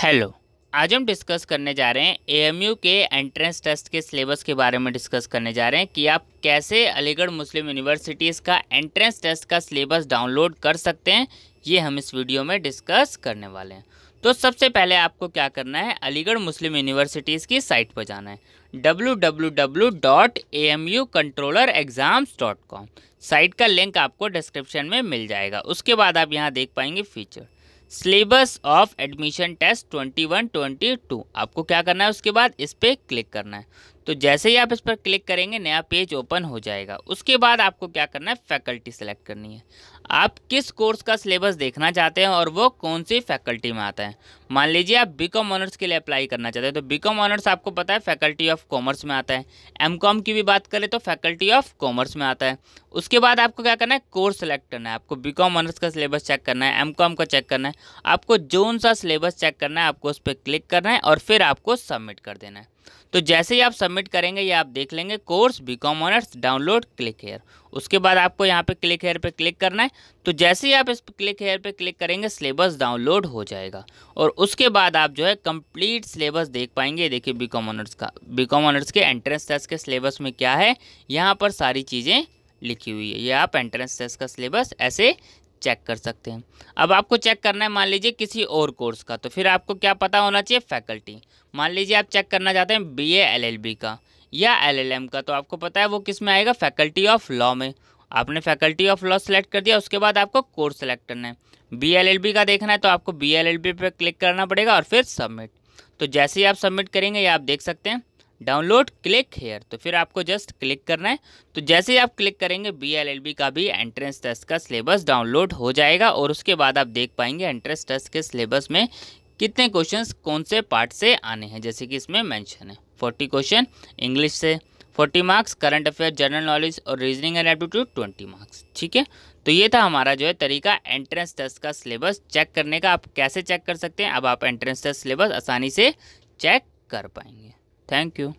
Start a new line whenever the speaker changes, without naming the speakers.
Hello आज हम discuss करने जा रहे हैं एएमयू के एंट्रेंस टेस्ट के सिलेबस के बारे में डिस्कस करने जा रहे हैं कि आप कैसे अलीगढ़ मुस्लिम यूनिवर्सिटीज़ का एंट्रेंस टेस्ट का सिलेबस डाउनलोड कर सकते हैं ये हम इस वीडियो में डिस्कस करने वाले हैं तो सबसे पहले आपको क्या करना है अलीगढ़ मुस्लिम यूनिवर्सिटीज़ की साइट पर जाना है www.amucontrollerexams.com साइट का लिंक आपको डिस्क्रिप्शन में मिल जाएगा उसके बाद आप यहाँ देख पाएंगे feature syllabus of admission test 21-22 आपको क्या करना है उसके बाद इस पर क्लिक करना है तो जैसे ही आप इस पर क्लिक करेंगे नया पेज ओपन हो जाएगा उसके बाद आपको क्या करना है फैकल्टी सेलेक्ट करनी है आप किस कोर्स का सिलेबस देखना चाहते हैं और वो कौन सी फैकल्टी में आता है मान लीजिए आप बी कॉम ऑनर्स के लिए अप्लाई करना चाहते हैं तो बी कॉम ऑनर्स आपको पता है फैकल्टी ऑफ कॉमर्स में आता है एम कॉम की भी बात करें तो फैकल्टी ऑफ कॉमर्स में आता है उसके बाद आपको क्या करना है कोर्स सेलेक्ट करना है आपको बी कॉम ऑनर्स का सिलेबस चेक करना है एम कॉम का चेक करना है आपको जोन सा सिलेबस चेक करना है आपको उस पर क्लिक करना है और फिर आपको सबमिट कर देना है तो जैसे ही आप सबमिट करेंगे ये आप देख लेंगे course B com honours download click here उसके बाद आपको यहाँ पे क्लिक हेयर पे क्लिक करना है तो जैसे ही आप इस क्लिक हेयर पे क्लिक करेंगे सिलेबस डाउनलोड हो जाएगा और उसके बाद आप जो है कंप्लीट सिलेबस देख पाएंगे देखिए बी कॉम ऑनर्स का बी कॉम ऑनर्स के एंट्रेंस टेस्ट के सिलेबस में क्या है यहाँ पर सारी चीज़ें लिखी हुई है ये आप एंट्रेंस टेस्ट का सिलेबस ऐसे चेक कर सकते हैं अब आपको चेक करना है मान लीजिए किसी और कोर्स का तो फिर आपको क्या पता होना चाहिए फैकल्टी मान लीजिए आप चेक करना चाहते हैं बी एलएलबी का या एलएलएम का तो आपको पता है वो किस में आएगा फैकल्टी ऑफ लॉ में आपने फैकल्टी ऑफ लॉ सेलेक्ट कर दिया उसके बाद आपको कोर्स सेलेक्ट करना है बी का देखना है तो आपको बी एल पर क्लिक करना पड़ेगा और फिर सबमिट तो जैसे ही आप सबमिट करेंगे ये आप देख सकते हैं डाउनलोड क्लिक हेयर तो फिर आपको जस्ट क्लिक करना है तो जैसे ही आप क्लिक करेंगे बी का भी एंट्रेंस टेस्ट का सिलेबस डाउनलोड हो जाएगा और उसके बाद आप देख पाएंगे एंट्रेंस टेस्ट के सिलेबस में कितने क्वेश्चंस कौन से पार्ट से आने हैं जैसे कि इसमें मेंशन है फोर्टी क्वेश्चन इंग्लिश से forty marks current affair general knowledge और reasoning and aptitude twenty marks ठीक है तो ये था हमारा जो है तरीका एंट्रेंस टेस्ट का सिलेबस चेक करने का आप कैसे चेक कर सकते हैं अब आप एंट्रेंस टेस्ट सिलेबस आसानी से चेक कर पाएंगे Thank you.